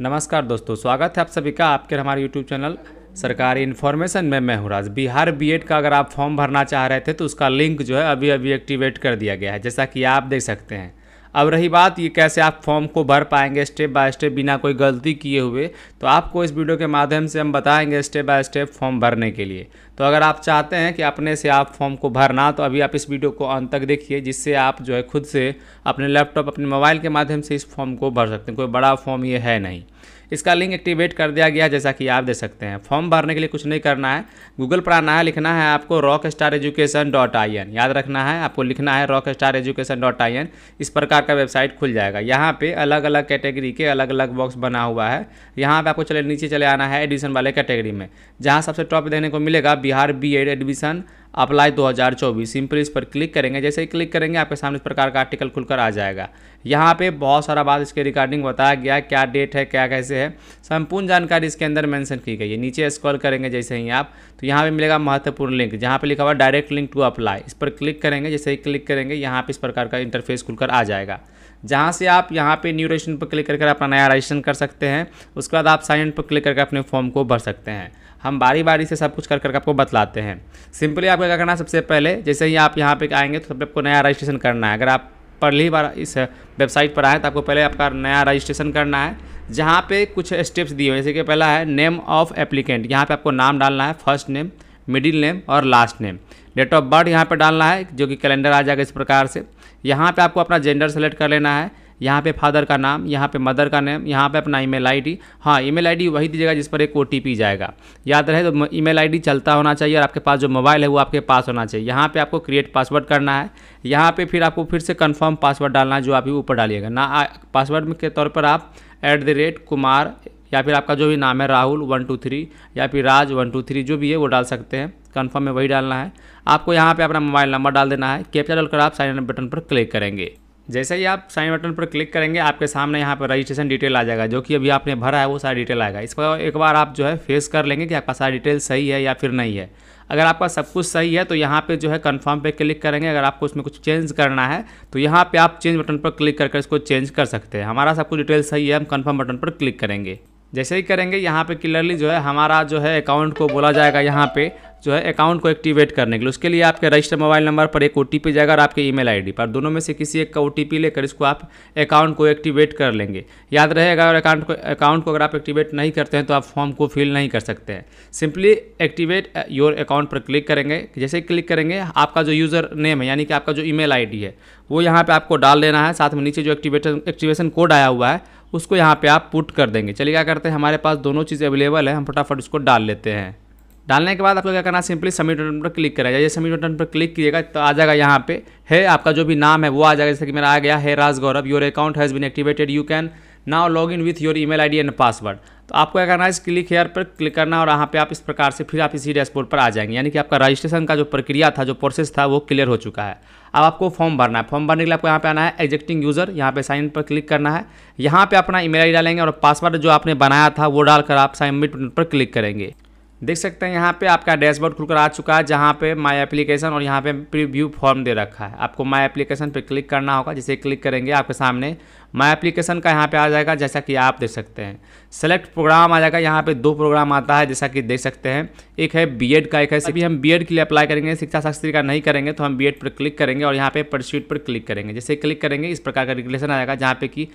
नमस्कार दोस्तों स्वागत है आप सभी का आपके हमारे यूट्यूब चैनल सरकारी इन्फॉर्मेशन में मैं हूँ राज बिहार बीएड का अगर आप फॉर्म भरना चाह रहे थे तो उसका लिंक जो है अभी अभी एक्टिवेट कर दिया गया है जैसा कि आप देख सकते हैं अब रही बात ये कैसे आप फॉर्म को भर पाएंगे स्टेप बाय स्टेप बिना कोई गलती किए हुए तो आपको इस वीडियो के माध्यम से हम बताएंगे स्टेप बाय स्टेप फॉर्म भरने के लिए तो अगर आप चाहते हैं कि अपने से आप फॉर्म को भरना तो अभी आप इस वीडियो को अंत तक देखिए जिससे आप जो है खुद से अपने लैपटॉप अपने मोबाइल के माध्यम से इस फॉर्म को भर सकते हैं कोई बड़ा फॉर्म ये है नहीं इसका लिंक एक्टिवेट कर दिया गया जैसा कि आप दे सकते हैं फॉर्म भरने के लिए कुछ नहीं करना है गूगल पर आना है लिखना है आपको rock star education dot I N याद रखना है आपको लिखना है rock star education dot I N इस प्रकार का वेबसाइट खुल जाएगा यहाँ पर अलग अलग कैटेगरी के अलग अलग बॉक्स बना हुआ है यहाँ पर आपको चले नीचे चले आना है एडमिशन वाले कैटेगरी में जहाँ सबसे टॉप देखने को मिलेगा Bihar B Ed admission apply 2024 simply इस पर क्लिक करेंगे जैसे ही क्लिक करेंगे आपके सामने इस प्रकार का आर्टिकल खुलकर आ जाएगा यहाँ पे बहुत सारा बात इसके रिगार्डिंग बताया गया क्या डेट है क्या कैसे है संपूर्ण जानकारी इसके अंदर मेंशन की गई है नीचे स्क्रॉल करेंगे जैसे ही आप तो यहाँ पे मिलेगा महत्वपूर्ण लिंक जहाँ पे लिखा हुआ डायरेक्ट लिंक टू अप्लाई इस पर क्लिक करेंगे जैसे ही क्लिक करेंगे यहाँ पर इस प्रकार का इंटरफेस खुलकर आ जाएगा जहाँ से आप यहाँ पर न्यू रजिस्ट्रेशन पर क्लिक करके अपना नया रजिस्ट्रेशन कर सकते हैं उसके बाद आप साइन इन पर क्लिक करके अपने फॉर्म को भर सकते हैं हम बारी बारी से सब कुछ कर करके आपको बतलाते हैं सिंपली आपको क्या करना है सबसे पहले जैसे ही आप यहाँ पर आएंगे तो सबसे आपको नया रजिस्ट्रेशन करना है अगर आप पहली बार इस वेबसाइट पर आएँ तो आपको पहले आपका नया रजिस्ट्रेशन करना है जहाँ पे कुछ स्टेप्स दिए हुए जैसे कि पहला है नेम ऑफ एप्लीकेंट यहाँ पे आपको नाम डालना है फर्स्ट नेम मिडिल नेम और last name date of birth यहाँ पे डालना है जो कि कैलेंडर आ जाएगा इस प्रकार से यहाँ पे आपको अपना जेंडर सेलेक्ट कर लेना है यहाँ पे फादर का नाम यहाँ पे मदर का नेम यहाँ पे अपना ईमेल आईडी हाँ ईमेल आईडी वही दीजिएगा जिस पर एक ओ जाएगा याद रहे तो ईमेल आईडी चलता होना चाहिए और आपके पास जो मोबाइल है वो आपके पास होना चाहिए यहाँ पर आपको क्रिएट पासवर्ड करना है यहाँ पर फिर आपको फिर से कन्फर्म पासवर्ड डालना है जो आप ही ऊपर डालिएगा ना पासवर्ड के तौर पर आप एट द रेट कुमार या फिर आपका जो भी नाम है राहुल वन टू थ्री या फिर राज वन टू थ्री जो भी है वो डाल सकते हैं कन्फर्म में वही डालना है आपको यहाँ पे अपना मोबाइल नंबर डाल देना है कैप्चर डालकर आप साइन इन बटन पर क्लिक करेंगे जैसे ही आप साइन बटन पर क्लिक करेंगे आपके सामने यहाँ पर रजिस्ट्रेशन डिटेल आ जाएगा जो कि अभी आपने भरा है वो सारा डिटेल आएगा इस पर एक बार आप जो है फेस कर लेंगे कि आपका सारा डिटेल सही है या फिर नहीं है अगर आपका सब कुछ सही है तो यहाँ पे जो है कंफर्म पे क्लिक करेंगे अगर आपको उसमें कुछ चेंज करना है तो यहाँ पर आप चेंज बटन पर क्लिक करके इसको चेंज कर सकते हैं हमारा सब कुछ डिटेल सही है हम कन्फर्म बटन पर क्लिक करेंगे जैसे ही करेंगे यहाँ पे क्लियरली जो है हमारा जो है अकाउंट को बोला जाएगा यहाँ पे जो है अकाउंट को एक्टिवेट करने के लिए उसके लिए आपके रजिस्टर मोबाइल नंबर पर एक ओ जाएगा और आपके ईमेल आईडी पर दोनों में से किसी एक का ओ लेकर इसको आप अकाउंट को एक्टिवेट कर लेंगे याद रहेगा अगर अकाउंट को अकाउंट को अगर आप एक्टिवेट नहीं करते हैं तो आप फॉर्म को फिल नहीं कर सकते हैं सिंपली एक्टिवेट योर अकाउंट पर क्लिक करेंगे जैसे क्लिक करेंगे आपका जो यूज़र नेम है यानी कि आपका जो आई डी है वो यहाँ पर आपको डाल देना है साथ में नीचे जो एक्टिवेशन एक्टिवेशन कोड आया हुआ है उसको यहाँ पर आप पुट कर देंगे चलिए क्या करते हैं हमारे पास दोनों चीज़ें अवेलेबल है हम फटाफट उसको डाल लेते हैं डालने के बाद आपको क्या करना है सिंपली सबमिट बटन पर क्लिक करेगा ये सबमिट बटन पर क्लिक कीजिएगा तो आ जाएगा यहाँ पे है आपका जो भी नाम है वो आ जाएगा जैसे कि मेरा आ गया है Raj Gaurav your account has been activated you can now log in with your email ID and password तो आपको क्या करना है इस क्लिक हेयर पर क्लिक करना और यहाँ पर आप इस प्रकार से फिर आप इसी डैशबोर्ड पर आ जाएंगे यानी कि आपका रजिस्ट्रेशन का जो प्रक्रिया था जो प्रोसेस था वो क्लियर हो चुका है अब आपको फॉर्म भरना है फॉर्म भरने के लिए आपको यहाँ पे आना है एग्जेक्टिंग यूज़र यहाँ पे साइन पर क्लिक करना है यहाँ पे अपना ईमेल आईडी डालेंगे और पासवर्ड जो आपने बनाया था वो डालकर आप सबमिट पर क्लिक करेंगे देख सकते हैं यहाँ पे आपका डैशबोर्ड खुलकर आ चुका है जहाँ पे माय एप्लीकेशन और यहाँ पे प्रीव्यू फॉर्म दे रखा है आपको माय एप्लीकेशन पे क्लिक करना होगा जैसे क्लिक करेंगे आपके सामने माय एप्लीकेशन का यहाँ पे आ जाएगा जैसा कि आप देख सकते हैं सेलेक्ट प्रोग्राम आ जाएगा यहाँ पे दो प्रोग्राम आता है जैसा कि देख सकते हैं एक है बी का एक है सभी हम बी के लिए अप्लाई करेंगे शिक्षा शास्त्री का नहीं करेंगे तो हम बी पर क्लिक करेंगे और यहाँ पर परस्यूट पर क्लिक करेंगे जैसे क्लिक करेंगे इस प्रकार का रेगुलेशन आ जाएगा जहाँ पे कि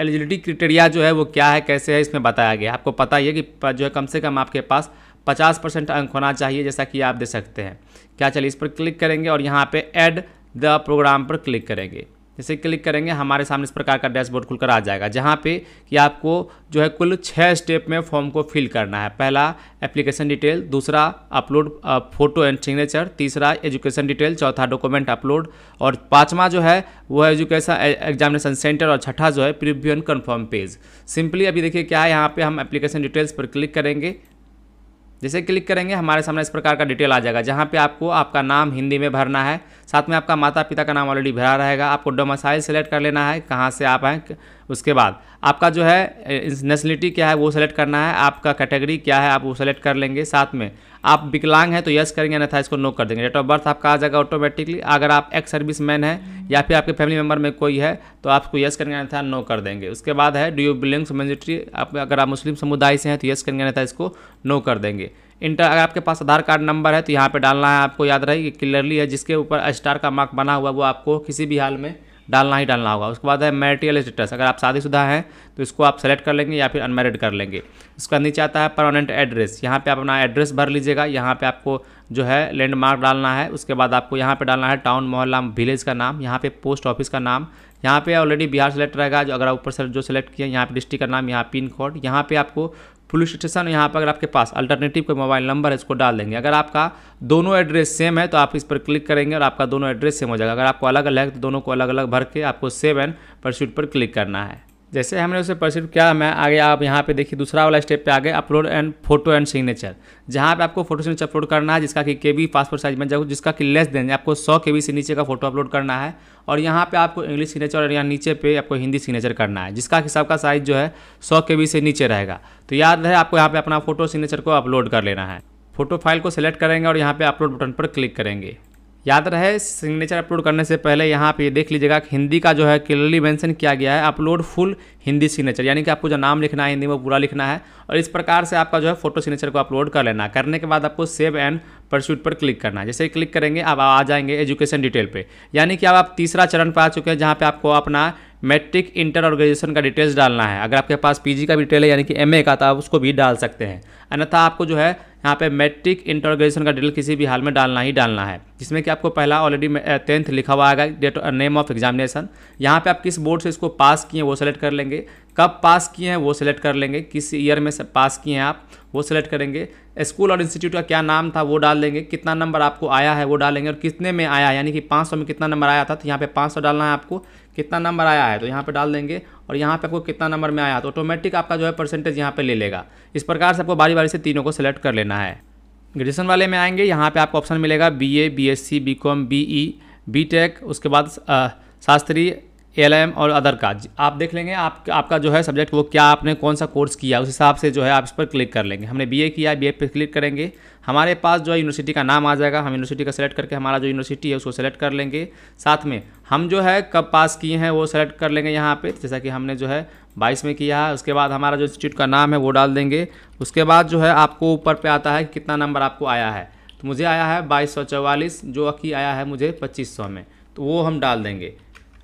एलिजिबिलिटी क्रिटेरिया जो है वो क्या है कैसे है इसमें बताया गया आपको पता ही है कि जो है कम से कम आपके पास 50 परसेंट अंक होना चाहिए जैसा कि आप दे सकते हैं क्या चलिए इस पर क्लिक करेंगे और यहाँ पे ऐड द प्रोग्राम पर क्लिक करेंगे जैसे क्लिक करेंगे हमारे सामने इस प्रकार का डैशबोर्ड खुलकर आ जाएगा जहाँ पे कि आपको जो है कुल छः स्टेप में फॉर्म को फिल करना है पहला एप्लीकेशन डिटेल दूसरा अपलोड फोटो एंड सिग्नेचर तीसरा एजुकेशन डिटेल चौथा डॉक्यूमेंट अपलोड और पाँचवा जो है वो है एजुकेशन एग्जामिनेशन सेंटर और छठा जो है preview and confirm page simply अभी देखिए क्या है यहाँ पर हम एप्लीकेशन डिटेल्स पर क्लिक करेंगे जैसे क्लिक करेंगे हमारे सामने इस प्रकार का डिटेल आ जाएगा जहाँ पे आपको आपका नाम हिंदी में भरना है साथ में आपका माता पिता का नाम ऑलरेडी भरा रहेगा आपको डोमासाइल सेलेक्ट कर लेना है कहाँ से आप हैं उसके बाद आपका जो है नेशनलिटी क्या है वो सेलेक्ट करना है आपका कैटेगरी क्या है आप वो सेलेक्ट कर लेंगे साथ में आप विकलांग हैं तो यस करेंगे अन्यथा इसको नो कर देंगे डेट ऑफ बर्थ आपका आ जाएगा ऑटोमेटिकली अगर आप एक्स सर्विस मैन हैं या फिर आपके फैमिली मेम्बर में कोई है तो आपको यस करेंगे अन्यथा नो कर देंगे उसके बाद है डू यू बिलोंग्स मेजोरिटी आप अगर आप मुस्लिम समुदाय से हैं तो यस करेंगे अन्यथा इसको नो कर देंगे इंटर अगर आपके पास आधार कार्ड नंबर है तो यहाँ पर डालना है आपको याद रहे क्लियरली है जिसके ऊपर स्टार का मार्क बना हुआ वो आपको किसी भी हाल में डालना ही डालना होगा उसके बाद है मैरिटल स्टेटस अगर आप शादीशुदा हैं तो इसको आप सेलेक्ट कर लेंगे या फिर अनमेरिड कर लेंगे उसका नीचे आता है परमानेंट एड्रेस यहाँ पे आप अपना एड्रेस भर लीजिएगा यहाँ पे आपको जो है लैंडमार्क डालना है उसके बाद आपको यहाँ पे डालना है टाउन मोहल्ला विलेज का नाम यहाँ पे पोस्ट ऑफिस का नाम यहाँ पे ऑलरेडी बिहार सेलेक्ट रहेगा जो अगर ऊपर से जो सेलेक्ट किया यहाँ पे डिस्ट्रिक्ट का नाम यहाँ पिन कोड यहाँ पे आपको पुलिस स्टेशन यहाँ पर अगर आपके पास अल्टरनेटिव कोई मोबाइल नंबर है इसको डाल देंगे अगर आपका दोनों एड्रेस सेम है तो आप इस पर क्लिक करेंगे और आपका दोनों एड्रेस सेम हो जाएगा अगर आपको अलग अलग है तो दोनों को अलग अलग भर के आपको सेव एंड परस्यूट पर क्लिक करना है जैसे हमने उसे परसिव किया मैं आगे आप यहाँ पे देखिए दूसरा वाला स्टेप पे आ गए upload and photo and signature जहाँ पे आपको फोटो सिग्नेचर अपलोड करना है जिसका कि के बी पासपोर्ट साइज में जाओ जिसका कि लेस देन आपको सौ के बी से नीचे का फोटो अपलोड करना है और यहाँ पे आपको इंग्लिश सिग्नेचर और यहाँ नीचे पे आपको हिंदी सिग्नेचर करना है जिसका कि सबका साइज जो है सौ के बी से नीचे रहेगा तो याद रहे आपको यहाँ पर अपना फोटो सिग्नेचर को अपलोड कर लेना है फोटो फाइल को सिलेक्ट करेंगे और यहाँ पर अपलोड बटन पर क्लिक करेंगे याद रहे सिग्नेचर अपलोड करने से पहले यहाँ पे देख लीजिएगा हिंदी का जो है क्लियरली मेंशन किया गया है अपलोड फुल हिंदी सिग्नेचर यानी कि आपको जो नाम लिखना है हिंदी में पूरा लिखना है और इस प्रकार से आपका जो है फोटो सिग्नेचर को अपलोड कर लेना करने के बाद आपको सेव एंड परस्यूट पर क्लिक करना है जैसे क्लिक करेंगे आप आ जाएंगे एजुकेशन डिटेल पर यानी कि अब आप तीसरा चरण पर आ चुके हैं जहाँ पर आपको अपना मैट्रिक इंटर ऑर्गेनाइजेशन का डिटेल्स डालना है अगर आपके पास पीजी का भी डिटेल है यानी कि एमए का तो आप उसको भी डाल सकते हैं अन्यथा आपको जो है यहाँ पे मैट्रिक इंटर ऑर्गेनाइजेशन का डिटेल किसी भी हाल में डालना ही डालना है जिसमें कि आपको पहला ऑलरेडी टेंथ लिखा हुआ आएगा डेट नेम ऑफ एग्जामिनेशन यहाँ पे आप किस बोर्ड से इसको पास किए वो सेलेक्ट कर लेंगे कब पास किए हैं वो सिलेक्ट कर लेंगे किस ईयर में पास किए हैं आप वो सिलेक्ट करेंगे स्कूल और इंस्टीट्यूट का क्या नाम था वो डाल देंगे कितना नंबर आपको आया है वो डालेंगे और कितने में आया यानी कि 500 में कितना नंबर आया था तो यहाँ पे 500 डालना है आपको कितना नंबर आया है तो यहाँ पे डाल देंगे और यहाँ पे आपको कितना नंबर में आया तो ऑटोमेटिक आपका जो है परसेंटेज यहाँ पर ले लेगा इस प्रकार से आपको बारी बारी से तीनों को सिलेक्ट कर लेना है ग्रेजुएसन वाले में आएंगे यहाँ पर आपको ऑप्शन मिलेगा B A B S C B com B E B tech उसके बाद शास्त्री एल और अदर का आप देख लेंगे आप आपका जो है सब्जेक्ट वो क्या आपने कौन सा कोर्स किया उस हिसाब से जो है आप इस पर क्लिक कर लेंगे हमने बी किया बी पर क्लिक करेंगे हमारे पास जो है यूनिवर्सिटी का नाम आ जाएगा हम यूनिवर्सिटी का सेलेक्ट करके हमारा जो यूनिवर्सिटी है उसको सेलेक्ट कर लेंगे साथ में हम जो है कब पास किए हैं वो सेलेक्ट कर लेंगे यहाँ पे जैसा कि हमने जो है बाईस में किया है उसके बाद हमारा जो इंस्टीट्यूट का नाम है वो डाल देंगे उसके बाद जो है आपको ऊपर पर आता है कि कितना नंबर आपको आया है तो मुझे आया है बाईस जो कि आया है मुझे पच्चीस में तो वो हम डाल देंगे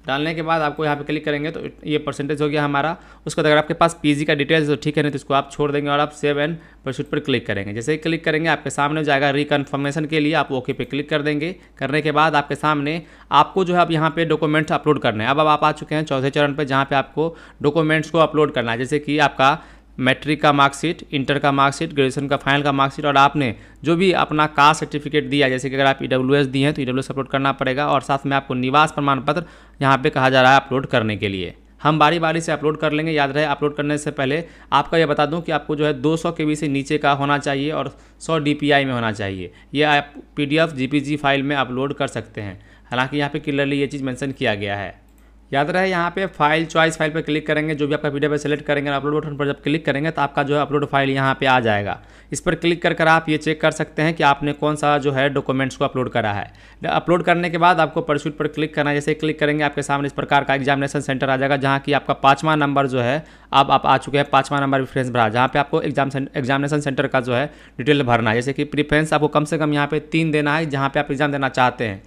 डालने के बाद आपको यहाँ पे क्लिक करेंगे तो ये परसेंटेज हो गया हमारा उसके बाद अगर आपके पास पीजी का डिटेल्स तो ठीक है नहीं तो इसको आप छोड़ देंगे और आप सेव एंड परसूट पर क्लिक करेंगे जैसे ही क्लिक करेंगे आपके सामने जाएगा रिकन्फर्मेशन के लिए आप ओके पे क्लिक कर देंगे करने के बाद आपके सामने आपको जो है अब यहाँ पे डॉक्यूमेंट्स अपलोड करना है अब अब आप आ चुके हैं चौथे चरण पर जहाँ पर आपको डॉक्यूमेंट्स को अपलोड करना है जैसे कि आपका मैट्रिक का मार्कशीट इंटर का मार्कशीट ग्रेजुएशन का फाइनल का मार्कशीट और आपने जो भी अपना कास्ट सर्टिफिकेट दिया जैसे कि अगर आप ई डब्ल्यू एस दिए हैं तो ई डब्ल्यू एस अपलोड करना पड़ेगा और साथ में आपको निवास प्रमाण पत्र यहाँ पे कहा जा रहा है अपलोड करने के लिए हम बारी बारी से अपलोड कर लेंगे याद रहे अपलोड करने से पहले आपका यह बता दूं कि आपको जो है 200 के से नीचे का होना चाहिए और 100 आई में होना चाहिए ये आप पी जी फाइल में अपलोड कर सकते हैं हालांकि यहाँ पे क्लियरली ये चीज़ मेंशन किया गया है याद रहे यहाँ पे फाइल चॉइस फाइल पर क्लिक करेंगे जो भी आपका पीडीएफ सेलेक्ट करेंगे अपलोड बटन पर जब क्लिक करेंगे तो आपका जो है अपलोड फाइल यहाँ पे आ जाएगा इस पर क्लिक कर कर आप ये चेक कर सकते हैं कि आपने कौन सा जो है डॉक्यूमेंट्स को अपलोड करा है अपलोड करने के बाद आपको परसूट पर क्लिक करना जैसे क्लिक करेंगे आपके सामने इस प्रकार का एग्जामिनेशन सेंटर आ जाएगा जहाँ की आपका पाँचवा नंबर जो है आप, आप आ चुके हैं पाँचवा नंबर रिफ्रेंस भरा जहाँ पे आपको एग्जाम एग्जामिनेशन सेंटर का जो है डिटेल भरना है जैसे कि प्रिफ्रेंस आपको कम से कम यहाँ पे तीन देना है जहाँ पे आप एग्जाम देना चाहते हैं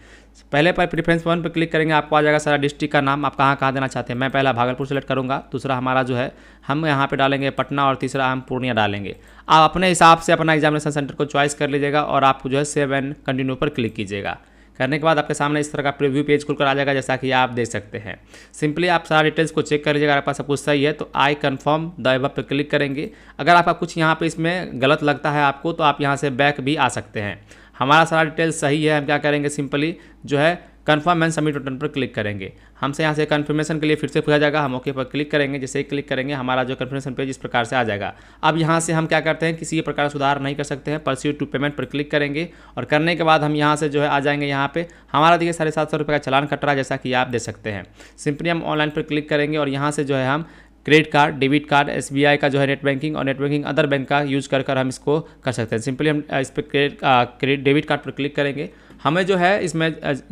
पहले पर प्रेफरेंस वन पर क्लिक करेंगे आपको आ जाएगा सारा डिस्ट्रिक्ट का नाम आप कहाँ कहाँ देना चाहते हैं मैं पहला भागलपुर सेलेक्ट करूँगा दूसरा हमारा जो है हम यहाँ पे डालेंगे पटना और तीसरा हम पूर्णिया डालेंगे आप अपने हिसाब से अपना एग्जामिनेशन सेंटर को चॉइस कर लीजिएगा और आप जो है सेव एंड कंटिन्यू पर क्लिक कीजिएगा करने के बाद आपके सामने इस तरह का प्रिव्यू पेज खुलकर आ जाएगा जैसा कि आप देख सकते हैं सिंपली आप सारा डिटेल्स को चेक कर लीजिएगा अगर आपका सब कुछ सही है तो आई कन्फर्म द एब पर क्लिक करेंगे अगर आपका कुछ यहाँ पर इसमें गलत लगता है आपको तो आप यहाँ से बैक भी आ सकते हैं हमारा सारा डिटेल सही है हम क्या करेंगे सिंपली जो है कन्फर्म एंड सबमिट बटन पर क्लिक करेंगे हमसे यहाँ से कन्फर्मेशन के लिए फिर से पूछा जाएगा हम ओके पर क्लिक करेंगे जैसे ही क्लिक करेंगे हमारा जो कन्फर्मेशन पेज इस प्रकार से आ जाएगा अब यहाँ से हम क्या करते हैं किसी प्रकार सुधार नहीं कर सकते हैं परस्यू टू पेमेंट पर क्लिक करेंगे और करने के बाद हम यहाँ से जो है आ जाएंगे यहाँ पर हमारा देखिए साढ़े सात सौ रुपये का चलान कट रहा है जैसा कि आप दे सकते हैं सिंपली हम ऑनलाइन पर क्लिक करेंगे और यहाँ से जो है हम क्रेडिट कार्ड डेबिट कार्ड एस का जो है नेट बैंकिंग और नेट बैंकिंग अदर बैंक का यूज़ कर कर हम इसको कर सकते हैं सिंपली हम इस पर क्रेडिट क्रेडिट डेबिट कार्ड पर क्लिक करेंगे हमें जो है इसमें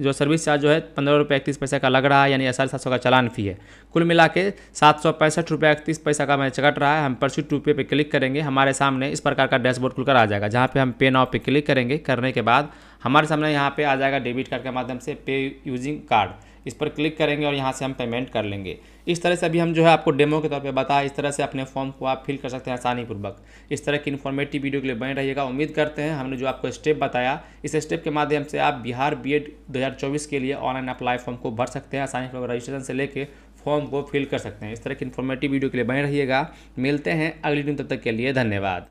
जो सर्विस चार्ज जो है पंद्रह रुपये इकतीस पैसा का लग रहा है यानी साढ़े सात सौ का चालान फी है कुल मिला के सात सौ पैंसठ रुपये इकतीस पैसा का मैं चकट रहा है हम परसू टू पे पे क्लिक करेंगे हमारे सामने इस प्रकार का डैशबोर्ड खुलकर आ जाएगा जहाँ पे हम पे नाव पे क्लिक करेंगे करने के बाद हमारे सामने यहाँ पे आ जाएगा डेबिट कार्ड के माध्यम से पे यूजिंग कार्ड इस पर क्लिक करेंगे और यहाँ से हम पेमेंट कर लेंगे इस तरह से अभी हम जो है आपको डेमो के तौर पे बताया इस तरह से अपने फॉर्म को आप फिल कर सकते हैं आसानी पूर्वक इस तरह की इन्फॉर्मेटिव वीडियो के लिए बने रहिएगा उम्मीद करते हैं हमने जो आपको स्टेप बताया इस स्टेप के माध्यम से आप बिहार बी एड के लिए ऑनलाइन अप्लाई फॉर्म को भर सकते हैं आसानी पूर्वक रजिस्ट्रेशन से लेकर फॉर्म को फिल कर सकते हैं इस तरह की इन्फॉर्मेटिव वीडियो के लिए बने रहिएगा मिलते हैं अगली दिन तब तक के लिए धन्यवाद